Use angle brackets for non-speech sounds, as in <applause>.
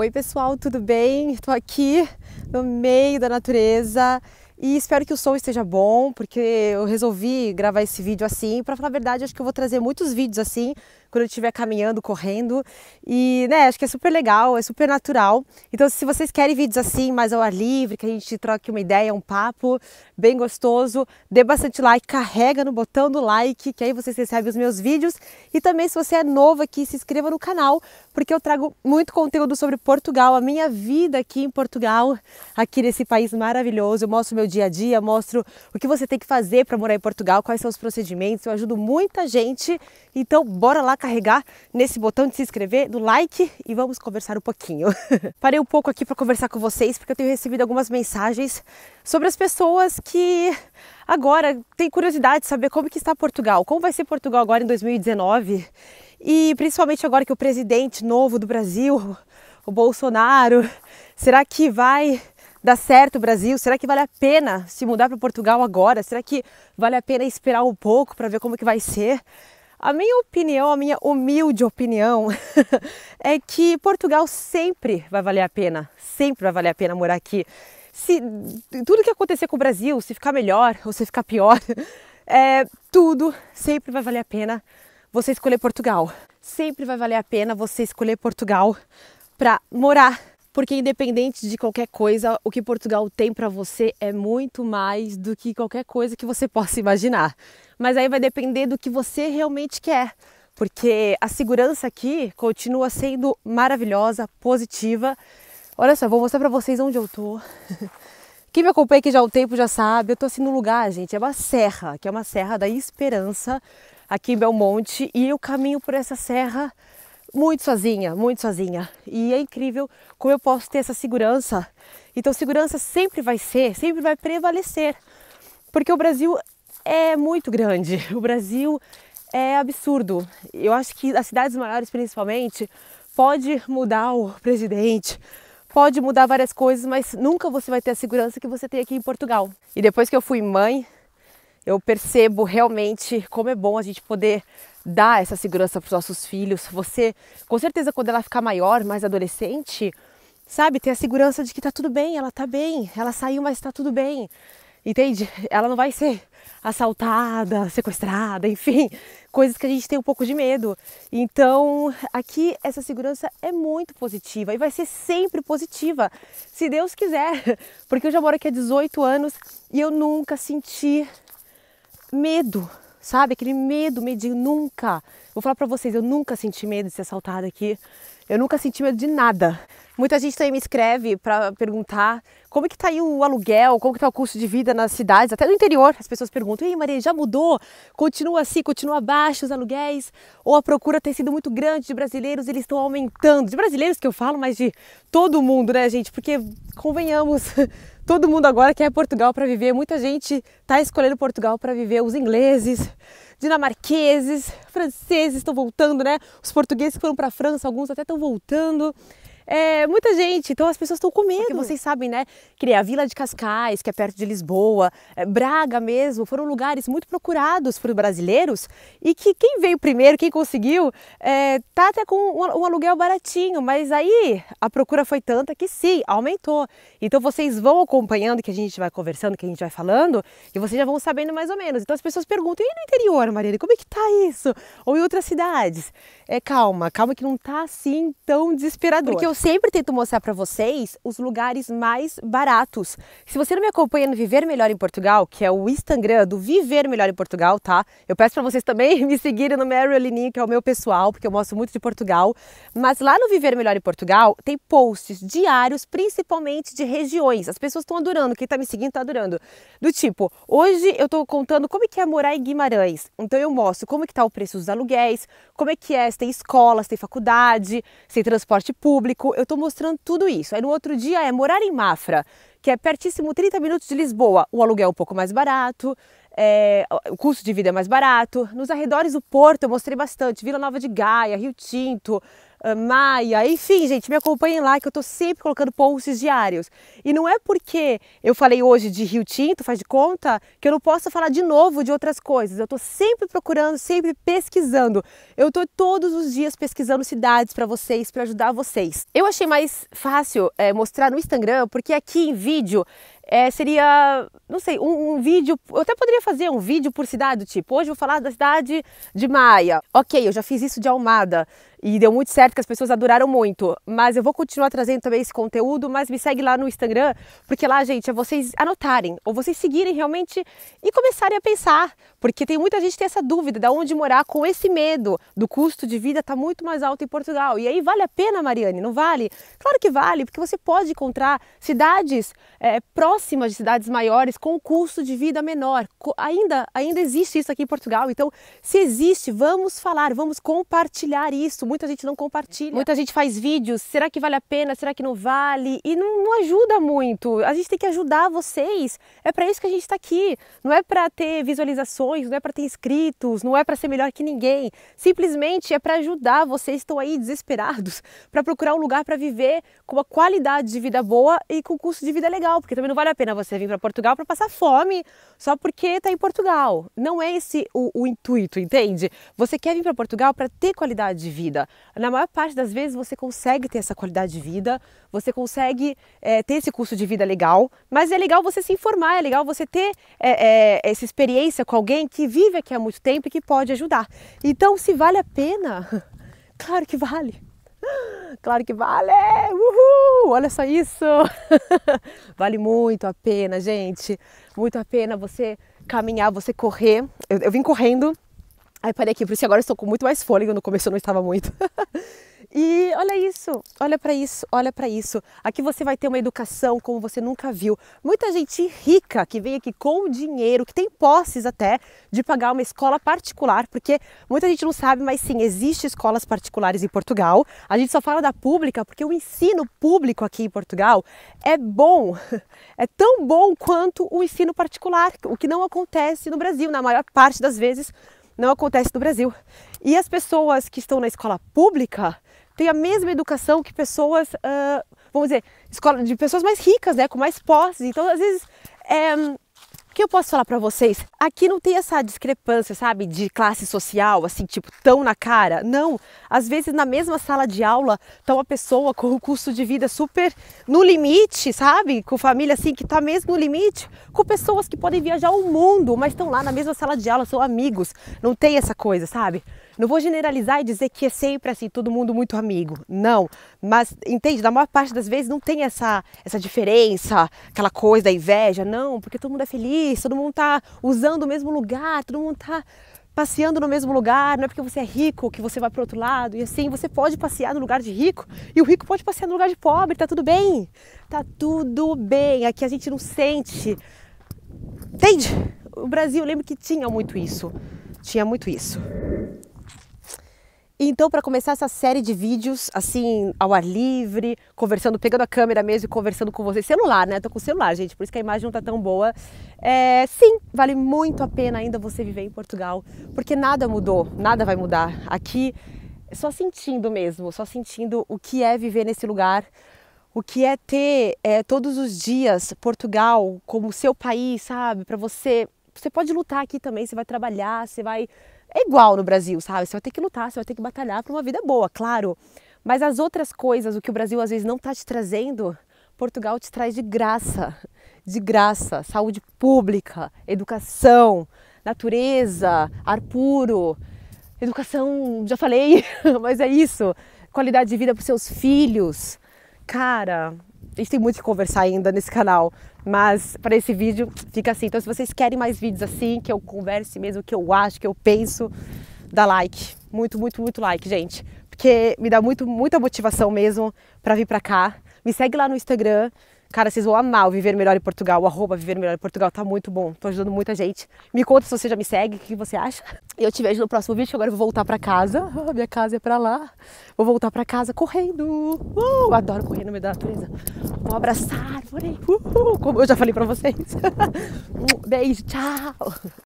Oi, pessoal, tudo bem? Estou aqui no meio da natureza e espero que o som esteja bom, porque eu resolvi gravar esse vídeo assim. Para falar a verdade, acho que eu vou trazer muitos vídeos assim, quando eu estiver caminhando, correndo. E, né, acho que é super legal, é super natural. Então, se vocês querem vídeos assim, mais ao ar livre, que a gente troque uma ideia, um papo bem gostoso, dê bastante like, carrega no botão do like, que aí vocês recebem os meus vídeos. E também, se você é novo aqui, se inscreva no canal, porque eu trago muito conteúdo sobre Portugal, a minha vida aqui em Portugal, aqui nesse país maravilhoso. Eu mostro meu dia a dia, mostro o que você tem que fazer para morar em Portugal, quais são os procedimentos. Eu ajudo muita gente. Então, bora lá carregar nesse botão de se inscrever, do like e vamos conversar um pouquinho. <laughs> Parei um pouco aqui para conversar com vocês porque eu tenho recebido algumas mensagens sobre as pessoas que agora têm curiosidade de saber como que está Portugal, como vai ser Portugal agora em 2019 e principalmente agora que o presidente novo do Brasil, o Bolsonaro, será que vai dar certo o Brasil? Será que vale a pena se mudar para Portugal agora? Será que vale a pena esperar um pouco para ver como que vai ser? A minha opinião, a minha humilde opinião, <laughs> é que Portugal sempre vai valer a pena, sempre vai valer a pena morar aqui. Se tudo que acontecer com o Brasil, se ficar melhor ou se ficar pior, <laughs> é, tudo sempre vai valer a pena você escolher Portugal. Sempre vai valer a pena você escolher Portugal para morar, porque independente de qualquer coisa, o que Portugal tem para você é muito mais do que qualquer coisa que você possa imaginar mas aí vai depender do que você realmente quer, porque a segurança aqui continua sendo maravilhosa, positiva. Olha só, vou mostrar para vocês onde eu tô. <laughs> Quem me acompanha aqui já há um tempo já sabe, eu tô assim no lugar, gente, é uma serra, que é uma serra da Esperança, aqui em Belmonte, e eu caminho por essa serra muito sozinha, muito sozinha. E é incrível como eu posso ter essa segurança. Então, segurança sempre vai ser, sempre vai prevalecer. Porque o Brasil é muito grande. <laughs> O Brasil é absurdo. Eu acho que as cidades maiores, principalmente, pode mudar o presidente, pode mudar várias coisas, mas nunca você vai ter a segurança que você tem aqui em Portugal. E depois que eu fui mãe, eu percebo realmente como é bom a gente poder dar essa segurança para os nossos filhos. Você, com certeza, quando ela ficar maior, mais adolescente, sabe, ter a segurança de que está tudo bem, ela está bem, ela saiu, mas está tudo bem entende? Ela não vai ser assaltada, sequestrada, enfim, coisas que a gente tem um pouco de medo. Então, aqui essa segurança é muito positiva e vai ser sempre positiva, se Deus quiser, <laughs> porque eu já moro aqui há 18 anos e eu nunca senti medo, sabe? Aquele medo, medinho, nunca. Vou falar para vocês, eu nunca senti medo de ser assaltada aqui. Eu nunca senti medo de nada. Muita gente também me escreve para perguntar como é que tá aí o aluguel, como que tá o custo de vida nas cidades, até no interior. As pessoas perguntam: "Ei, Maria, já mudou? Continua assim, continua baixo os aluguéis ou a procura tem sido muito grande de brasileiros, eles estão aumentando?". De brasileiros que eu falo, mas de todo mundo, né, gente? Porque convenhamos, <laughs> todo mundo agora quer Portugal para viver. Muita gente está escolhendo Portugal para viver. Os ingleses, dinamarqueses, franceses estão voltando, né? Os portugueses que foram para a França, alguns até estão voltando é, muita gente, então as pessoas estão com medo. Porque vocês sabem, né? Que a Vila de Cascais, que é perto de Lisboa, é, Braga mesmo, foram lugares muito procurados por brasileiros e que quem veio primeiro, quem conseguiu, é, tá até com um, um aluguel baratinho, mas aí a procura foi tanta que sim, aumentou. Então vocês vão acompanhando que a gente vai conversando, que a gente vai falando e vocês já vão sabendo mais ou menos. Então as pessoas perguntam, e no interior, Mariana, como é que tá isso? Ou em outras cidades? É, calma, calma que não tá assim tão desesperador. Porque eu sempre tento mostrar para vocês os lugares mais baratos. Se você não me acompanha no Viver Melhor em Portugal, que é o Instagram do Viver Melhor em Portugal, tá? Eu peço para vocês também <laughs> me seguirem no Mary Lininho, que é o meu pessoal, porque eu mostro muito de Portugal. Mas lá no Viver Melhor em Portugal tem posts diários, principalmente de regiões. As pessoas estão adorando, quem está me seguindo está adorando. Do tipo, hoje eu estou contando como é que é morar em Guimarães. Então eu mostro como é que tá o preço dos aluguéis, como é que é, se tem escola, se tem faculdade, se tem transporte público eu estou mostrando tudo isso. Aí no outro dia é morar em Mafra, que é pertíssimo, 30 minutos de Lisboa. O aluguel é um pouco mais barato, é, o custo de vida é mais barato. Nos arredores do Porto eu mostrei bastante, Vila Nova de Gaia, Rio Tinto, ah, Maia, enfim, gente, me acompanhem lá que eu tô sempre colocando posts diários. E não é porque eu falei hoje de Rio Tinto, faz de conta, que eu não possa falar de novo de outras coisas. Eu tô sempre procurando, sempre pesquisando. Eu tô todos os dias pesquisando cidades para vocês, para ajudar vocês. Eu achei mais fácil é, mostrar no Instagram, porque aqui em vídeo é, seria, não sei, um, um, vídeo. Eu até poderia fazer um vídeo por cidade, tipo, hoje vou falar da cidade de Maia. Ok, eu já fiz isso de Almada e deu muito certo que as pessoas adoraram muito. Mas eu vou continuar trazendo também esse conteúdo, mas me segue lá no Instagram, porque lá, gente, é vocês anotarem ou vocês seguirem realmente e começarem a pensar, porque tem muita gente que tem essa dúvida de onde morar com esse medo do custo de vida tá muito mais alto em Portugal. E aí vale a pena, Mariane? Não vale? Claro que vale, porque você pode encontrar cidades é, próximas próxima de cidades maiores com um custo de vida menor. Ainda, ainda existe isso aqui em Portugal. Então, se existe, vamos falar, vamos compartilhar isso. Muita gente não compartilha. Muita gente faz vídeos. Será que vale a pena? Será que não vale? E não, não ajuda muito. A gente tem que ajudar vocês. É para isso que a gente está aqui. Não é para ter visualizações, não é para ter inscritos, não é para ser melhor que ninguém. Simplesmente é para ajudar vocês que estão aí desesperados <laughs> para procurar um lugar para viver com uma qualidade de vida boa e com custo de vida legal, porque também não vale vale a pena você vir para Portugal para passar fome só porque está em Portugal. Não é esse o, o intuito, entende? Você quer vir para Portugal para ter qualidade de vida. Na maior parte das vezes você consegue ter essa qualidade de vida, você consegue é, ter esse custo de vida legal, mas é legal você se informar, é legal você ter é, é, essa experiência com alguém que vive aqui há muito tempo e que pode ajudar. Então, se vale a pena, <laughs> claro que vale. Claro que vale! Uhul! Olha só isso! <laughs> vale muito a pena, gente. Muito a pena você caminhar, você correr. Eu, eu vim correndo, aí parei aqui, por isso agora eu estou com muito mais fôlego, no começo eu não estava muito. <laughs> E olha isso, olha para isso, olha para isso. Aqui você vai ter uma educação como você nunca viu. Muita gente rica que vem aqui com dinheiro, que tem posses até de pagar uma escola particular, porque muita gente não sabe, mas sim, existe escolas particulares em Portugal. A gente só fala da pública porque o ensino público aqui em Portugal é bom. <laughs> É tão bom quanto o ensino particular, o que não acontece no Brasil, na maior parte das vezes não acontece no Brasil. E as pessoas que estão na escola pública têm a mesma educação que pessoas, uh, vamos dizer, escola de pessoas mais ricas, né, com mais posses. Então, às vezes, é, o que eu posso falar para vocês? Aqui não tem essa discrepância, sabe, de classe social, assim, tipo, tão na cara. Não. Às vezes, na mesma sala de aula, tá uma pessoa com um custo de vida super no limite, sabe? Com família, assim, que tá mesmo no limite, com pessoas que podem viajar o mundo, mas estão lá na mesma sala de aula, são amigos. Não tem essa coisa, sabe? Não vou generalizar e dizer que é sempre assim, todo mundo muito amigo. Não. Mas, entende? Na maior parte das vezes não tem essa, essa diferença, aquela coisa da inveja. Não, porque todo mundo é feliz, todo mundo tá usando o mesmo lugar, todo mundo tá passeando no mesmo lugar, não é porque você é rico que você vai para outro lado. E assim, você pode passear no lugar de rico e o rico pode passear no lugar de pobre, tá tudo bem. Tá tudo bem. Aqui a gente não sente. Entende? O Brasil, eu lembro que tinha muito isso. Tinha muito isso. Então, para começar essa série de vídeos, assim, ao ar livre, conversando, pegando a câmera mesmo e conversando com você, celular, né? Tô com celular, gente, por isso que a imagem não tá tão boa. É, sim, vale muito a pena ainda você viver em Portugal, porque nada mudou, nada vai mudar. Aqui, só sentindo mesmo, só sentindo o que é viver nesse lugar, o que é ter é, todos os dias Portugal como seu país, sabe? Para você, você pode lutar aqui também, você vai trabalhar, você vai é igual no Brasil, sabe? Você vai ter que lutar, você vai ter que batalhar para uma vida boa, claro. Mas as outras coisas, o que o Brasil às vezes não está te trazendo, Portugal te traz de graça. De graça. Saúde pública, educação, natureza, ar puro. Educação, já falei, <laughs> mas é isso. Qualidade de vida para os seus filhos. Cara, gente tem muito que conversar ainda nesse canal, mas para esse vídeo fica assim. Então se vocês querem mais vídeos assim, que eu converse mesmo, que eu acho, que eu penso, dá like. Muito, muito, muito like, gente. Porque me dá muito, muita motivação mesmo para vir para cá. Me segue lá no Instagram, Cara, vocês vão amar o Viver Melhor em Portugal, o arroba Viver Melhor em Portugal, tá muito bom, tô ajudando muita gente. Me conta se você já me segue, o que você acha. Eu te vejo no próximo vídeo, agora eu vou voltar pra casa, <laughs> minha casa é pra lá. Vou voltar pra casa correndo, uh, adoro correr no meio da natureza. Vou abraçar a árvore, uh, como eu já falei pra vocês. <laughs> Um beijo, tchau!